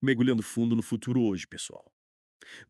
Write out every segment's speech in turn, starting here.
mergulhando fundo no futuro hoje, pessoal.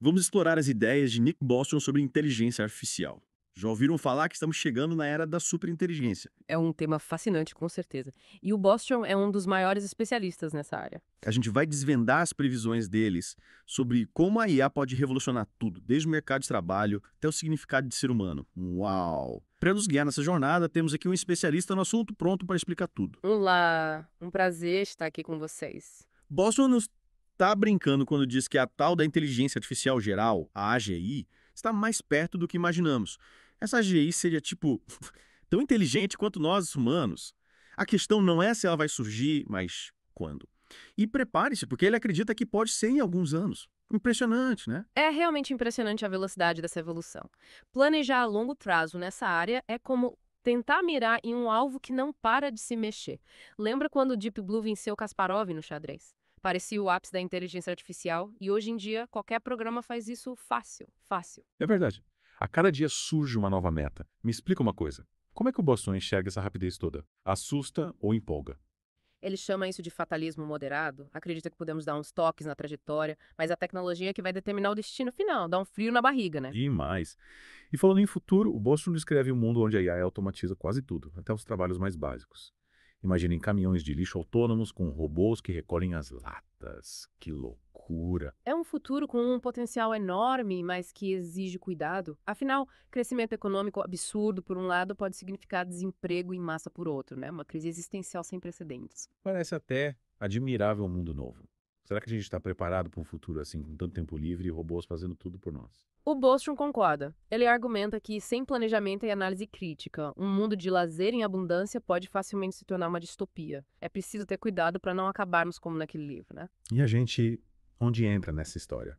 Vamos explorar as ideias de Nick Bostrom sobre inteligência artificial. Já ouviram falar que estamos chegando na era da superinteligência. É um tema fascinante, com certeza. E o Bostrom é um dos maiores especialistas nessa área. A gente vai desvendar as previsões deles sobre como a IA pode revolucionar tudo, desde o mercado de trabalho até o significado de ser humano. Uau! Para nos guiar nessa jornada, temos aqui um especialista no assunto pronto para explicar tudo. Olá, um prazer estar aqui com vocês. Bostrom nos Está brincando quando diz que a tal da inteligência artificial geral, a AGI, está mais perto do que imaginamos. Essa AGI seria, tipo, tão inteligente quanto nós, humanos. A questão não é se ela vai surgir, mas quando. E prepare-se, porque ele acredita que pode ser em alguns anos. Impressionante, né? É realmente impressionante a velocidade dessa evolução. Planejar a longo prazo nessa área é como tentar mirar em um alvo que não para de se mexer. Lembra quando o Deep Blue venceu Kasparov no xadrez? parecia o ápice da inteligência artificial e hoje em dia qualquer programa faz isso fácil, fácil. É verdade. A cada dia surge uma nova meta. Me explica uma coisa. Como é que o Boston enxerga essa rapidez toda? Assusta ou empolga? Ele chama isso de fatalismo moderado, acredita que podemos dar uns toques na trajetória, mas a tecnologia é que vai determinar o destino final, dá um frio na barriga, né? E mais. E falando em futuro, o Boston descreve um mundo onde a AI automatiza quase tudo, até os trabalhos mais básicos. Imaginem caminhões de lixo autônomos com robôs que recolhem as latas. Que loucura! É um futuro com um potencial enorme, mas que exige cuidado. Afinal, crescimento econômico absurdo por um lado pode significar desemprego em massa por outro, né? Uma crise existencial sem precedentes. Parece até admirável o mundo novo. Será que a gente está preparado para um futuro assim, com tanto tempo livre e robôs fazendo tudo por nós? O Bostrom concorda. Ele argumenta que, sem planejamento e análise crítica, um mundo de lazer em abundância pode facilmente se tornar uma distopia. É preciso ter cuidado para não acabarmos como naquele livro, né? E a gente, onde entra nessa história?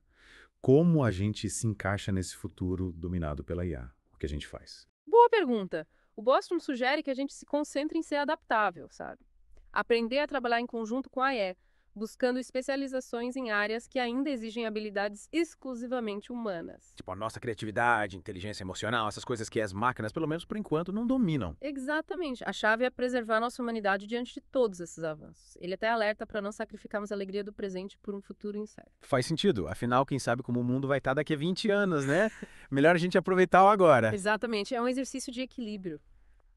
Como a gente se encaixa nesse futuro dominado pela IA? O que a gente faz? Boa pergunta. O Bostrom sugere que a gente se concentre em ser adaptável, sabe? Aprender a trabalhar em conjunto com a IA buscando especializações em áreas que ainda exigem habilidades exclusivamente humanas. Tipo, a nossa criatividade, inteligência emocional, essas coisas que as máquinas, pelo menos por enquanto, não dominam. Exatamente. A chave é preservar nossa humanidade diante de todos esses avanços. Ele até alerta para não sacrificarmos a alegria do presente por um futuro incerto. Faz sentido. Afinal, quem sabe como o mundo vai estar tá daqui a 20 anos, né? Melhor a gente aproveitar o agora. Exatamente. É um exercício de equilíbrio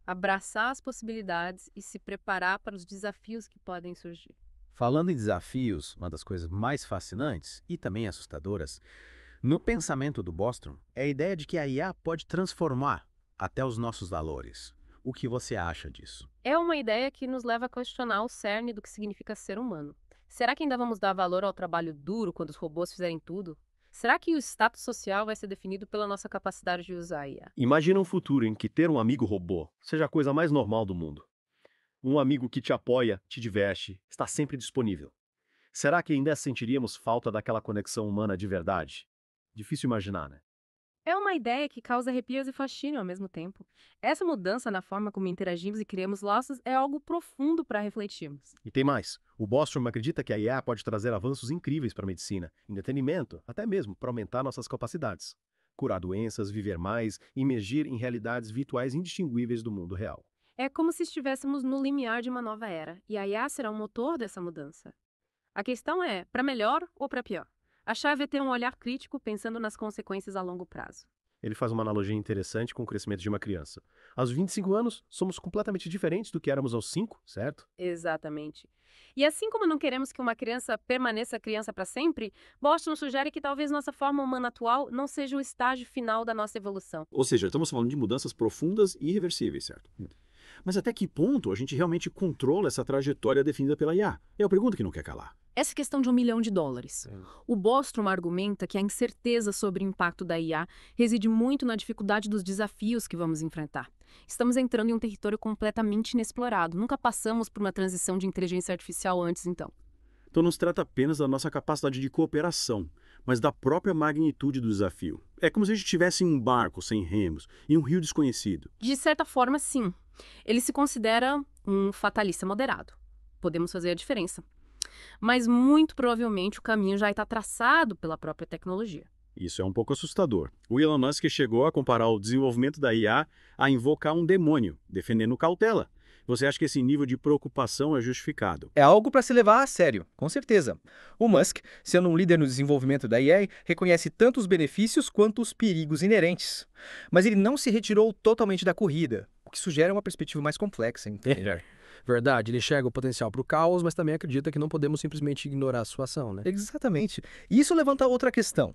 abraçar as possibilidades e se preparar para os desafios que podem surgir. Falando em desafios, uma das coisas mais fascinantes e também assustadoras, no pensamento do Bostrom é a ideia de que a IA pode transformar até os nossos valores. O que você acha disso? É uma ideia que nos leva a questionar o cerne do que significa ser humano. Será que ainda vamos dar valor ao trabalho duro quando os robôs fizerem tudo? Será que o status social vai ser definido pela nossa capacidade de usar a IA? Imagina um futuro em que ter um amigo robô seja a coisa mais normal do mundo. Um amigo que te apoia, te diverte, está sempre disponível. Será que ainda sentiríamos falta daquela conexão humana de verdade? Difícil imaginar, né? É uma ideia que causa arrepios e fascínio ao mesmo tempo. Essa mudança na forma como interagimos e criamos laços é algo profundo para refletirmos. E tem mais. O Bostrom acredita que a IA pode trazer avanços incríveis para a medicina, entretenimento, até mesmo para aumentar nossas capacidades. Curar doenças, viver mais, imergir em realidades virtuais indistinguíveis do mundo real. É como se estivéssemos no limiar de uma nova era, e a IA será o motor dessa mudança. A questão é, para melhor ou para pior? A chave é ter um olhar crítico pensando nas consequências a longo prazo. Ele faz uma analogia interessante com o crescimento de uma criança. Aos 25 anos, somos completamente diferentes do que éramos aos 5, certo? Exatamente. E assim como não queremos que uma criança permaneça criança para sempre, Boston sugere que talvez nossa forma humana atual não seja o estágio final da nossa evolução. Ou seja, estamos falando de mudanças profundas e irreversíveis, certo? Hum. Mas até que ponto a gente realmente controla essa trajetória definida pela IA? É a pergunta que não quer calar. Essa questão de um milhão de dólares. É. O Bostrom argumenta que a incerteza sobre o impacto da IA reside muito na dificuldade dos desafios que vamos enfrentar. Estamos entrando em um território completamente inexplorado. Nunca passamos por uma transição de inteligência artificial antes, então. Então não se trata apenas da nossa capacidade de cooperação, mas da própria magnitude do desafio. É como se a gente tivesse um barco sem remos e um rio desconhecido. De certa forma, sim. Ele se considera um fatalista moderado. Podemos fazer a diferença. Mas muito provavelmente o caminho já está traçado pela própria tecnologia. Isso é um pouco assustador. O Elon Musk chegou a comparar o desenvolvimento da IA a invocar um demônio, defendendo cautela. Você acha que esse nível de preocupação é justificado? É algo para se levar a sério, com certeza. O Musk, sendo um líder no desenvolvimento da IA, reconhece tanto os benefícios quanto os perigos inerentes. Mas ele não se retirou totalmente da corrida. O que sugere uma perspectiva mais complexa, entende? É. Verdade, ele enxerga o potencial para o caos, mas também acredita que não podemos simplesmente ignorar a sua ação, né? Exatamente. E isso levanta outra questão.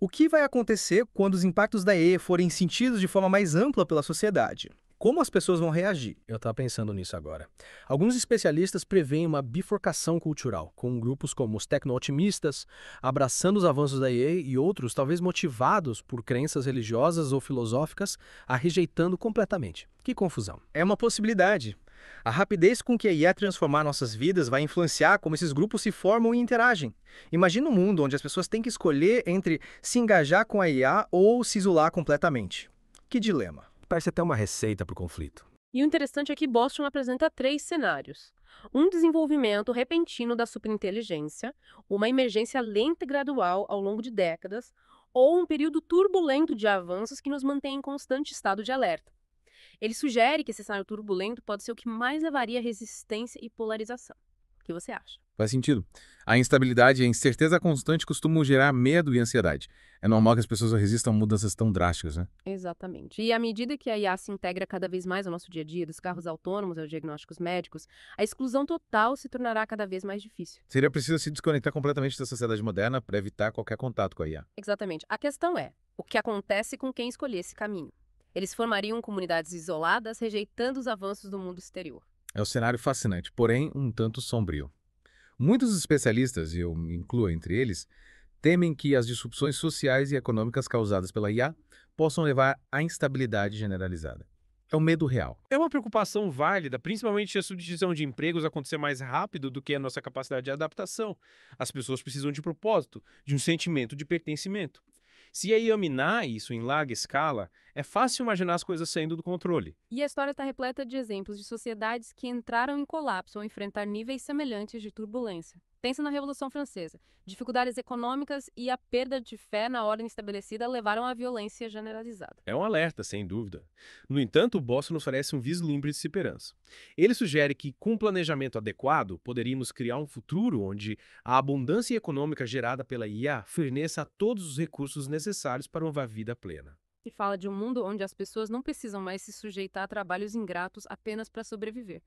O que vai acontecer quando os impactos da E forem sentidos de forma mais ampla pela sociedade? Como as pessoas vão reagir? Eu estava pensando nisso agora. Alguns especialistas preveem uma bifurcação cultural, com grupos como os tecno-otimistas, abraçando os avanços da IA e outros, talvez motivados por crenças religiosas ou filosóficas, a rejeitando completamente. Que confusão. É uma possibilidade. A rapidez com que a IA transformar nossas vidas vai influenciar como esses grupos se formam e interagem. Imagina um mundo onde as pessoas têm que escolher entre se engajar com a IA ou se isolar completamente. Que dilema. Parece até uma receita para o conflito. E o interessante é que Boston apresenta três cenários. Um desenvolvimento repentino da superinteligência, uma emergência lenta e gradual ao longo de décadas, ou um período turbulento de avanços que nos mantém em constante estado de alerta. Ele sugere que esse cenário turbulento pode ser o que mais levaria resistência e polarização. O que você acha? Faz sentido. A instabilidade e a incerteza constante costumam gerar medo e ansiedade. É normal que as pessoas resistam a mudanças tão drásticas, né? Exatamente. E à medida que a IA se integra cada vez mais ao nosso dia a dia, dos carros autônomos aos diagnósticos médicos, a exclusão total se tornará cada vez mais difícil. Seria preciso se desconectar completamente da sociedade moderna para evitar qualquer contato com a IA. Exatamente. A questão é, o que acontece com quem escolher esse caminho? Eles formariam comunidades isoladas, rejeitando os avanços do mundo exterior. É um cenário fascinante, porém um tanto sombrio. Muitos especialistas, e eu me incluo entre eles, temem que as disrupções sociais e econômicas causadas pela IA possam levar à instabilidade generalizada. É um medo real. É uma preocupação válida, principalmente se a substituição de empregos acontecer mais rápido do que a nossa capacidade de adaptação. As pessoas precisam de propósito, de um sentimento de pertencimento. Se a IA minar isso em larga escala, é fácil imaginar as coisas saindo do controle. E a história está repleta de exemplos de sociedades que entraram em colapso ao enfrentar níveis semelhantes de turbulência. Pensa na Revolução Francesa. Dificuldades econômicas e a perda de fé na ordem estabelecida levaram à violência generalizada. É um alerta, sem dúvida. No entanto, o Boston nos oferece um vislumbre de esperança. Ele sugere que, com um planejamento adequado, poderíamos criar um futuro onde a abundância econômica gerada pela IA forneça a todos os recursos necessários para uma vida plena que fala de um mundo onde as pessoas não precisam mais se sujeitar a trabalhos ingratos apenas para sobreviver.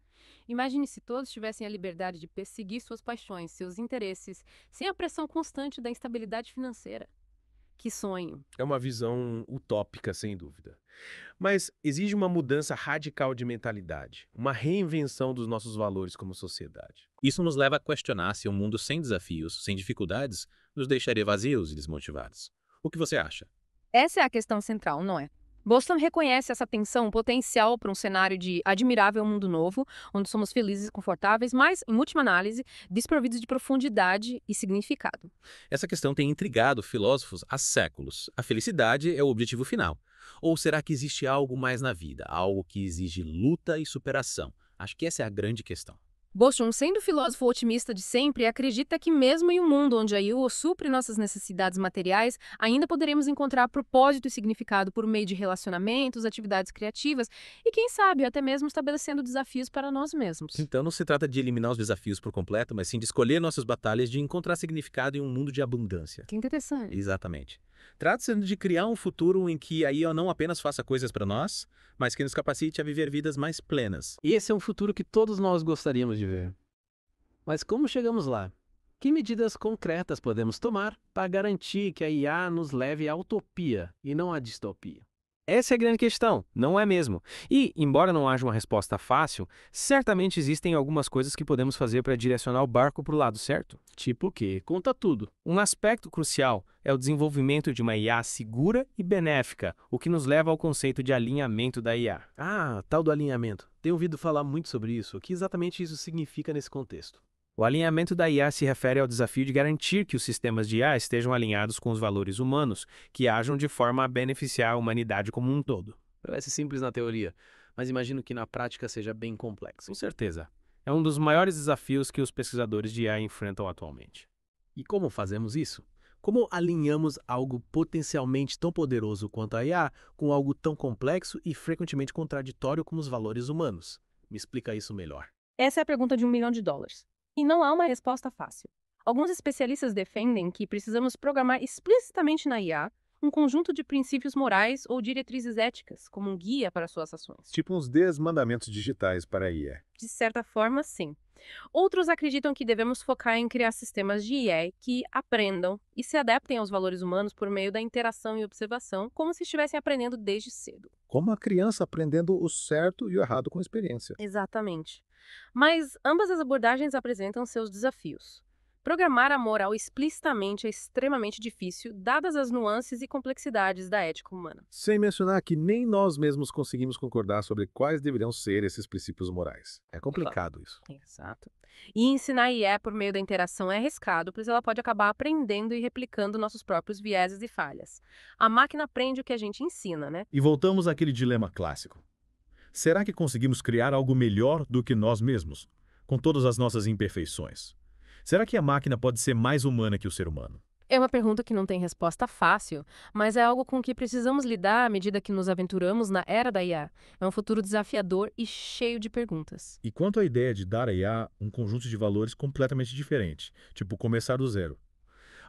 Imagine se todos tivessem a liberdade de perseguir suas paixões, seus interesses, sem a pressão constante da instabilidade financeira. Que sonho! É uma visão utópica, sem dúvida. Mas exige uma mudança radical de mentalidade, uma reinvenção dos nossos valores como sociedade. Isso nos leva a questionar se um mundo sem desafios, sem dificuldades, nos deixaria vazios e desmotivados. O que você acha? Essa é a questão central, não é? Boston reconhece essa tensão potencial para um cenário de admirável mundo novo, onde somos felizes e confortáveis, mas, em última análise, desprovidos de profundidade e significado. Essa questão tem intrigado filósofos há séculos. A felicidade é o objetivo final. Ou será que existe algo mais na vida, algo que exige luta e superação? Acho que essa é a grande questão. Bostrom sendo filósofo otimista de sempre, acredita que mesmo em um mundo onde a IUO supre nossas necessidades materiais, ainda poderemos encontrar propósito e significado por meio de relacionamentos, atividades criativas e, quem sabe, até mesmo estabelecendo desafios para nós mesmos. Então não se trata de eliminar os desafios por completo, mas sim de escolher nossas batalhas de encontrar significado em um mundo de abundância. Que interessante. Exatamente. Trata-se de criar um futuro em que a IA não apenas faça coisas para nós, mas que nos capacite a viver vidas mais plenas. E esse é um futuro que todos nós gostaríamos de ver. Mas como chegamos lá? Que medidas concretas podemos tomar para garantir que a IA nos leve à utopia e não à distopia? Essa é a grande questão, não é mesmo? E, embora não haja uma resposta fácil, certamente existem algumas coisas que podemos fazer para direcionar o barco para o lado certo. Tipo o quê? Conta tudo. Um aspecto crucial é o desenvolvimento de uma IA segura e benéfica, o que nos leva ao conceito de alinhamento da IA. Ah, tal do alinhamento. Tenho ouvido falar muito sobre isso. O que exatamente isso significa nesse contexto? O alinhamento da IA se refere ao desafio de garantir que os sistemas de IA estejam alinhados com os valores humanos, que ajam de forma a beneficiar a humanidade como um todo. Parece simples na teoria, mas imagino que na prática seja bem complexo. Com certeza. É um dos maiores desafios que os pesquisadores de IA enfrentam atualmente. E como fazemos isso? Como alinhamos algo potencialmente tão poderoso quanto a IA com algo tão complexo e frequentemente contraditório como os valores humanos? Me explica isso melhor. Essa é a pergunta de um milhão de dólares. E não há uma resposta fácil. Alguns especialistas defendem que precisamos programar explicitamente na IA um conjunto de princípios morais ou diretrizes éticas como um guia para suas ações. Tipo uns desmandamentos mandamentos digitais para a IA. De certa forma, sim. Outros acreditam que devemos focar em criar sistemas de IA que aprendam e se adaptem aos valores humanos por meio da interação e observação, como se estivessem aprendendo desde cedo como a criança aprendendo o certo e o errado com experiência. Exatamente. Mas ambas as abordagens apresentam seus desafios. Programar a moral explicitamente é extremamente difícil, dadas as nuances e complexidades da ética humana. Sem mencionar que nem nós mesmos conseguimos concordar sobre quais deveriam ser esses princípios morais. É complicado isso. Exato. E ensinar IE por meio da interação é arriscado, pois ela pode acabar aprendendo e replicando nossos próprios vieses e falhas. A máquina aprende o que a gente ensina, né? E voltamos àquele dilema clássico. Será que conseguimos criar algo melhor do que nós mesmos, com todas as nossas imperfeições? Será que a máquina pode ser mais humana que o ser humano? É uma pergunta que não tem resposta fácil, mas é algo com que precisamos lidar à medida que nos aventuramos na era da IA. É um futuro desafiador e cheio de perguntas. E quanto à ideia de dar à IA um conjunto de valores completamente diferente, tipo começar do zero?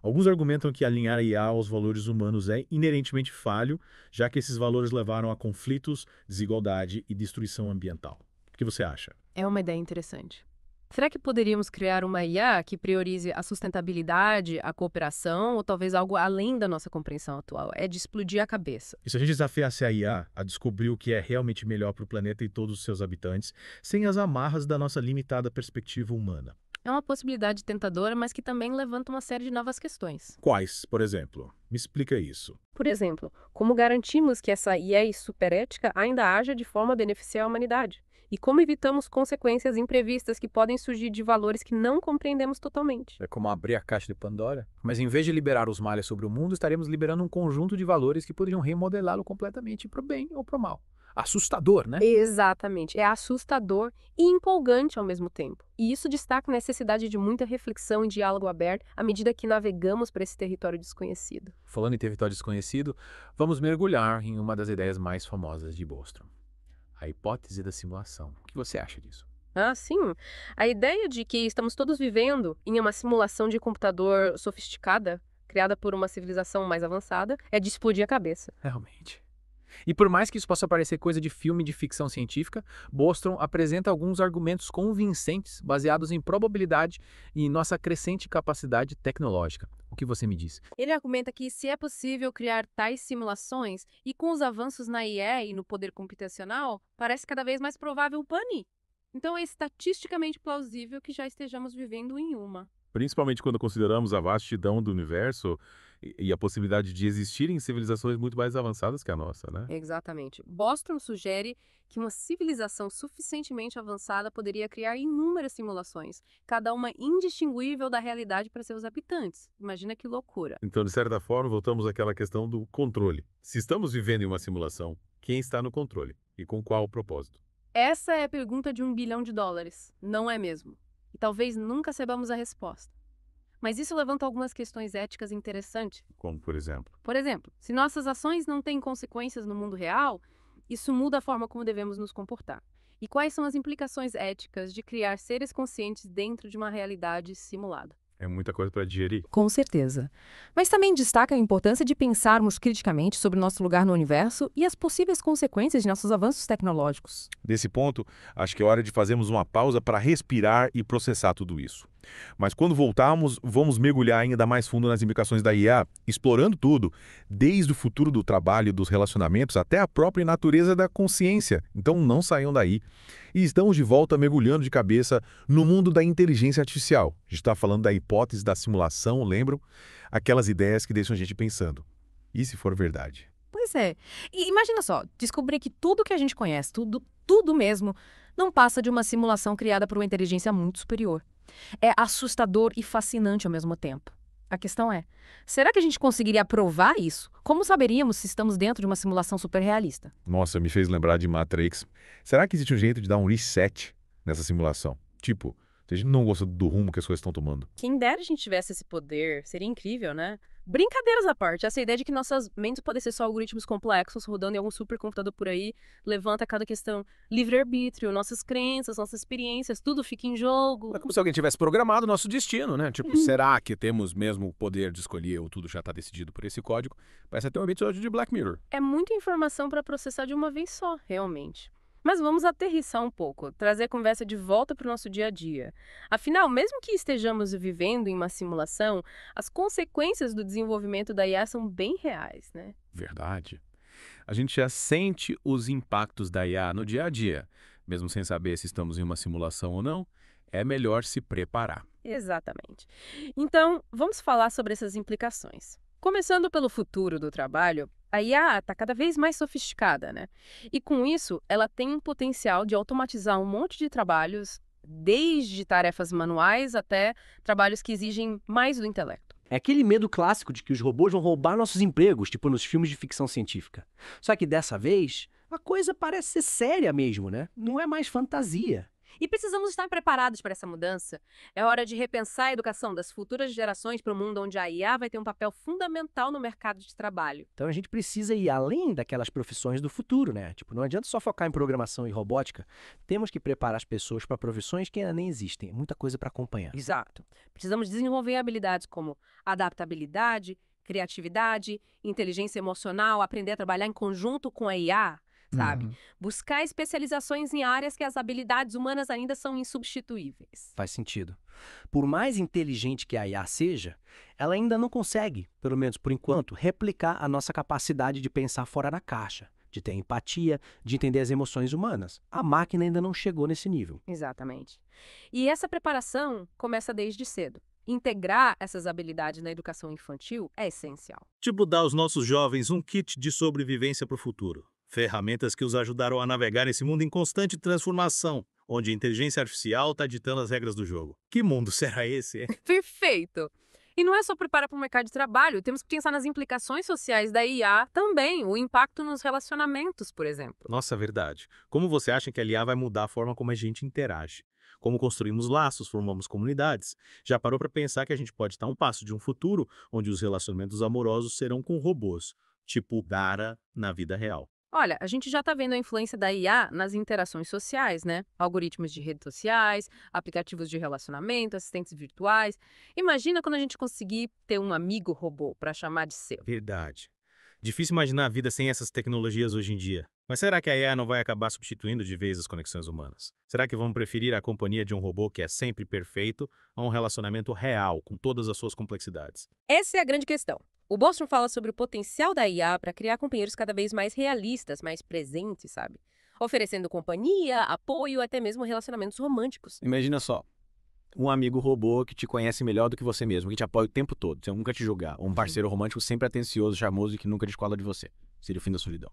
Alguns argumentam que alinhar a IA aos valores humanos é inerentemente falho, já que esses valores levaram a conflitos, desigualdade e destruição ambiental. O que você acha? É uma ideia interessante. Será que poderíamos criar uma IA que priorize a sustentabilidade, a cooperação ou talvez algo além da nossa compreensão atual? É de explodir a cabeça. E se a gente desafiasse a IA a descobrir o que é realmente melhor para o planeta e todos os seus habitantes, sem as amarras da nossa limitada perspectiva humana? É uma possibilidade tentadora, mas que também levanta uma série de novas questões. Quais, por exemplo? Me explica isso. Por exemplo, como garantimos que essa IA superética ainda haja de forma a beneficiar a humanidade? e como evitamos consequências imprevistas que podem surgir de valores que não compreendemos totalmente. É como abrir a caixa de Pandora. Mas em vez de liberar os males sobre o mundo, estaremos liberando um conjunto de valores que poderiam remodelá-lo completamente para o bem ou para o mal. Assustador, né? Exatamente. É assustador e empolgante ao mesmo tempo. E isso destaca a necessidade de muita reflexão e diálogo aberto à medida que navegamos para esse território desconhecido. Falando em território desconhecido, vamos mergulhar em uma das ideias mais famosas de Bostrom a hipótese da simulação. O que você acha disso? Ah, sim. A ideia de que estamos todos vivendo em uma simulação de computador sofisticada, criada por uma civilização mais avançada, é de explodir a cabeça. Realmente. E por mais que isso possa parecer coisa de filme de ficção científica, Bostrom apresenta alguns argumentos convincentes baseados em probabilidade e em nossa crescente capacidade tecnológica. O que você me diz? Ele argumenta que se é possível criar tais simulações e com os avanços na IA e no poder computacional, parece cada vez mais provável o pane. Então é estatisticamente plausível que já estejamos vivendo em uma. Principalmente quando consideramos a vastidão do universo, e a possibilidade de existirem civilizações muito mais avançadas que a nossa, né? Exatamente. Bostrom sugere que uma civilização suficientemente avançada poderia criar inúmeras simulações, cada uma indistinguível da realidade para seus habitantes. Imagina que loucura. Então, de certa forma, voltamos àquela questão do controle. Se estamos vivendo em uma simulação, quem está no controle e com qual propósito? Essa é a pergunta de um bilhão de dólares, não é mesmo? E talvez nunca saibamos a resposta. Mas isso levanta algumas questões éticas interessantes. Como, por exemplo? Por exemplo, se nossas ações não têm consequências no mundo real, isso muda a forma como devemos nos comportar. E quais são as implicações éticas de criar seres conscientes dentro de uma realidade simulada? É muita coisa para digerir. Com certeza. Mas também destaca a importância de pensarmos criticamente sobre o nosso lugar no universo e as possíveis consequências de nossos avanços tecnológicos. Nesse ponto, acho que é hora de fazermos uma pausa para respirar e processar tudo isso. Mas quando voltarmos, vamos mergulhar ainda mais fundo nas implicações da IA, explorando tudo, desde o futuro do trabalho, dos relacionamentos, até a própria natureza da consciência. Então não saiam daí. E estamos de volta mergulhando de cabeça no mundo da inteligência artificial. A gente está falando da hipótese da simulação, lembram? Aquelas ideias que deixam a gente pensando. E se for verdade? Pois é. E imagina só, descobrir que tudo que a gente conhece, tudo, tudo mesmo, não passa de uma simulação criada por uma inteligência muito superior. É assustador e fascinante ao mesmo tempo. A questão é, será que a gente conseguiria provar isso? Como saberíamos se estamos dentro de uma simulação superrealista? Nossa, me fez lembrar de Matrix. Será que existe um jeito de dar um reset nessa simulação? Tipo, a gente não gosta do rumo que as coisas estão tomando. Quem dera a gente tivesse esse poder, seria incrível, né? Brincadeiras à parte, essa ideia de que nossas mentes podem ser só algoritmos complexos rodando em algum supercomputador por aí, levanta cada questão livre-arbítrio, nossas crenças, nossas experiências, tudo fica em jogo. É como se alguém tivesse programado o nosso destino, né? Tipo, uhum. será que temos mesmo o poder de escolher ou tudo já está decidido por esse código? Parece até um episódio de Black Mirror. É muita informação para processar de uma vez só, realmente. Mas vamos aterrissar um pouco, trazer a conversa de volta para o nosso dia a dia. Afinal, mesmo que estejamos vivendo em uma simulação, as consequências do desenvolvimento da IA são bem reais, né? Verdade. A gente já sente os impactos da IA no dia a dia, mesmo sem saber se estamos em uma simulação ou não. É melhor se preparar. Exatamente. Então, vamos falar sobre essas implicações. Começando pelo futuro do trabalho, a IA está cada vez mais sofisticada, né? E com isso, ela tem um potencial de automatizar um monte de trabalhos, desde tarefas manuais até trabalhos que exigem mais do intelecto. É aquele medo clássico de que os robôs vão roubar nossos empregos, tipo nos filmes de ficção científica. Só que dessa vez, a coisa parece ser séria mesmo, né? Não é mais fantasia. E precisamos estar preparados para essa mudança. É hora de repensar a educação das futuras gerações para um mundo onde a IA vai ter um papel fundamental no mercado de trabalho. Então a gente precisa ir além daquelas profissões do futuro, né? Tipo, não adianta só focar em programação e robótica. Temos que preparar as pessoas para profissões que ainda nem existem. Muita coisa para acompanhar. Exato. Precisamos desenvolver habilidades como adaptabilidade, criatividade, inteligência emocional, aprender a trabalhar em conjunto com a IA, sabe? Uhum. Buscar especializações em áreas que as habilidades humanas ainda são insubstituíveis. Faz sentido. Por mais inteligente que a IA seja, ela ainda não consegue, pelo menos por enquanto, replicar a nossa capacidade de pensar fora da caixa de ter empatia, de entender as emoções humanas. A máquina ainda não chegou nesse nível. Exatamente. E essa preparação começa desde cedo. Integrar essas habilidades na educação infantil é essencial. Tipo dar aos nossos jovens um kit de sobrevivência para o futuro. Ferramentas que os ajudarão a navegar nesse mundo em constante transformação, onde a inteligência artificial está ditando as regras do jogo. Que mundo será esse? Perfeito! E não é só preparar para o mercado de trabalho, temos que pensar nas implicações sociais da IA também, o impacto nos relacionamentos, por exemplo. Nossa, verdade. Como você acha que a IA vai mudar a forma como a gente interage? Como construímos laços, formamos comunidades? Já parou para pensar que a gente pode estar um passo de um futuro onde os relacionamentos amorosos serão com robôs, tipo Dara na vida real? Olha, a gente já está vendo a influência da IA nas interações sociais, né? Algoritmos de redes sociais, aplicativos de relacionamento, assistentes virtuais. Imagina quando a gente conseguir ter um amigo robô para chamar de seu. Verdade. Difícil imaginar a vida sem essas tecnologias hoje em dia. Mas será que a IA não vai acabar substituindo de vez as conexões humanas? Será que vamos preferir a companhia de um robô que é sempre perfeito a um relacionamento real, com todas as suas complexidades? Essa é a grande questão. O Boston fala sobre o potencial da IA para criar companheiros cada vez mais realistas, mais presentes, sabe? Oferecendo companhia, apoio, até mesmo relacionamentos românticos. Imagina só, um amigo robô que te conhece melhor do que você mesmo, que te apoia o tempo todo, sem nunca te julgar. Ou um uhum. parceiro romântico sempre atencioso, charmoso e que nunca descola de você. Seria o fim da solidão.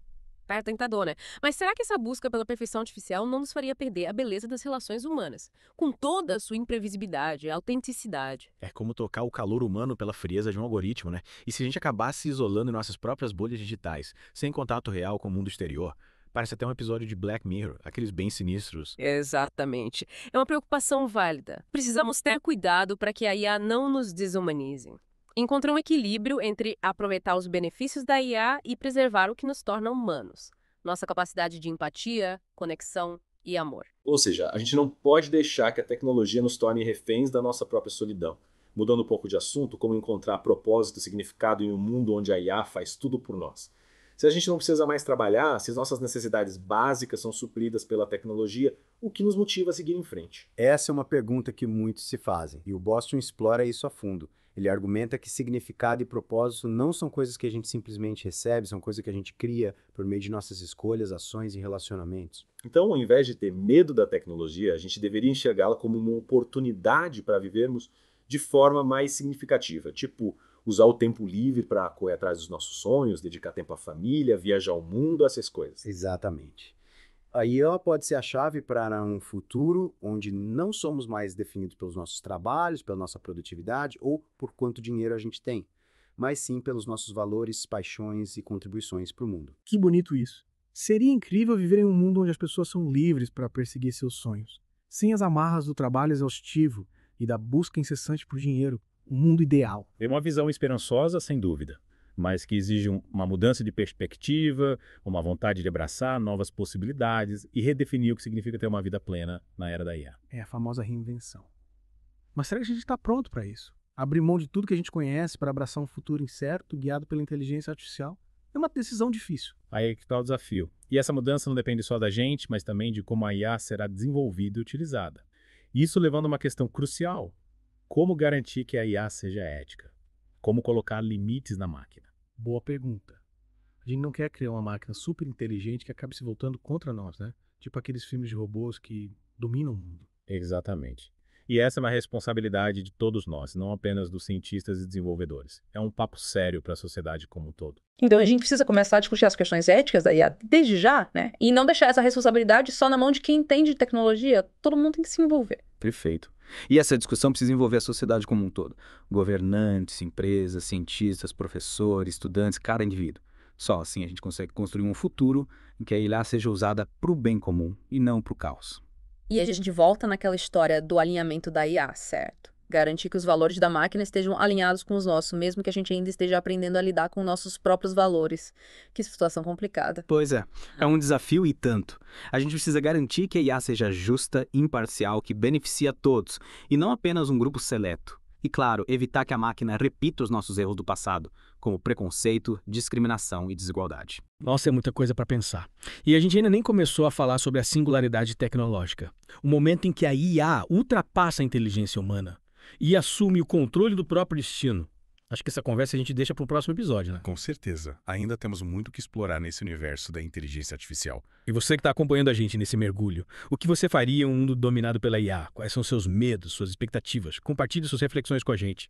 É tentador, né? Mas será que essa busca pela perfeição artificial não nos faria perder a beleza das relações humanas, com toda a sua imprevisibilidade, autenticidade? É como tocar o calor humano pela frieza de um algoritmo, né? E se a gente acabasse isolando em nossas próprias bolhas digitais, sem contato real com o mundo exterior, Parece até um episódio de Black Mirror, aqueles bem sinistros. Exatamente. É uma preocupação válida. Precisamos ter cuidado para que a IA não nos desumanize encontrar um equilíbrio entre aproveitar os benefícios da IA e preservar o que nos torna humanos, nossa capacidade de empatia, conexão e amor. Ou seja, a gente não pode deixar que a tecnologia nos torne reféns da nossa própria solidão. Mudando um pouco de assunto, como encontrar propósito e significado em um mundo onde a IA faz tudo por nós. Se a gente não precisa mais trabalhar, se as nossas necessidades básicas são supridas pela tecnologia, o que nos motiva a seguir em frente? Essa é uma pergunta que muitos se fazem, e o Boston explora isso a fundo. Ele argumenta que significado e propósito não são coisas que a gente simplesmente recebe, são coisas que a gente cria por meio de nossas escolhas, ações e relacionamentos. Então, ao invés de ter medo da tecnologia, a gente deveria enxergá-la como uma oportunidade para vivermos de forma mais significativa, tipo usar o tempo livre para correr atrás dos nossos sonhos, dedicar tempo à família, viajar ao mundo, essas coisas. Exatamente. Aí ela pode ser a chave para um futuro onde não somos mais definidos pelos nossos trabalhos, pela nossa produtividade ou por quanto dinheiro a gente tem, mas sim pelos nossos valores, paixões e contribuições para o mundo. Que bonito isso! Seria incrível viver em um mundo onde as pessoas são livres para perseguir seus sonhos, sem as amarras do trabalho exaustivo e da busca incessante por dinheiro, um mundo ideal. É uma visão esperançosa, sem dúvida mas que exige uma mudança de perspectiva, uma vontade de abraçar novas possibilidades e redefinir o que significa ter uma vida plena na era da IA. É a famosa reinvenção. Mas será que a gente está pronto para isso? Abrir mão de tudo que a gente conhece para abraçar um futuro incerto, guiado pela inteligência artificial? É uma decisão difícil. Aí é que está o desafio. E essa mudança não depende só da gente, mas também de como a IA será desenvolvida e utilizada. Isso levando a uma questão crucial: como garantir que a IA seja ética? Como colocar limites na máquina? Boa pergunta. A gente não quer criar uma máquina super inteligente que acabe se voltando contra nós, né? Tipo aqueles filmes de robôs que dominam o mundo. Exatamente. E essa é uma responsabilidade de todos nós, não apenas dos cientistas e desenvolvedores. É um papo sério para a sociedade como um todo. Então a gente precisa começar a discutir as questões éticas da IA ah, desde já, né? E não deixar essa responsabilidade só na mão de quem entende de tecnologia. Todo mundo tem que se envolver. Perfeito. E essa discussão precisa envolver a sociedade como um todo: governantes, empresas, cientistas, professores, estudantes, cada indivíduo. Só assim a gente consegue construir um futuro em que a ilha seja usada para o bem comum e não para o caos. E a gente volta naquela história do alinhamento da IA, certo? Garantir que os valores da máquina estejam alinhados com os nossos, mesmo que a gente ainda esteja aprendendo a lidar com nossos próprios valores. Que situação complicada. Pois é, é um desafio e tanto. A gente precisa garantir que a IA seja justa, imparcial, que beneficie a todos, e não apenas um grupo seleto. E claro, evitar que a máquina repita os nossos erros do passado, como preconceito, discriminação e desigualdade. Nossa, é muita coisa para pensar. E a gente ainda nem começou a falar sobre a singularidade tecnológica, o momento em que a IA ultrapassa a inteligência humana e assume o controle do próprio destino. Acho que essa conversa a gente deixa para o próximo episódio, né? Com certeza. Ainda temos muito que explorar nesse universo da inteligência artificial. E você que está acompanhando a gente nesse mergulho, o que você faria em um mundo dominado pela IA? Quais são seus medos, suas expectativas? Compartilhe suas reflexões com a gente.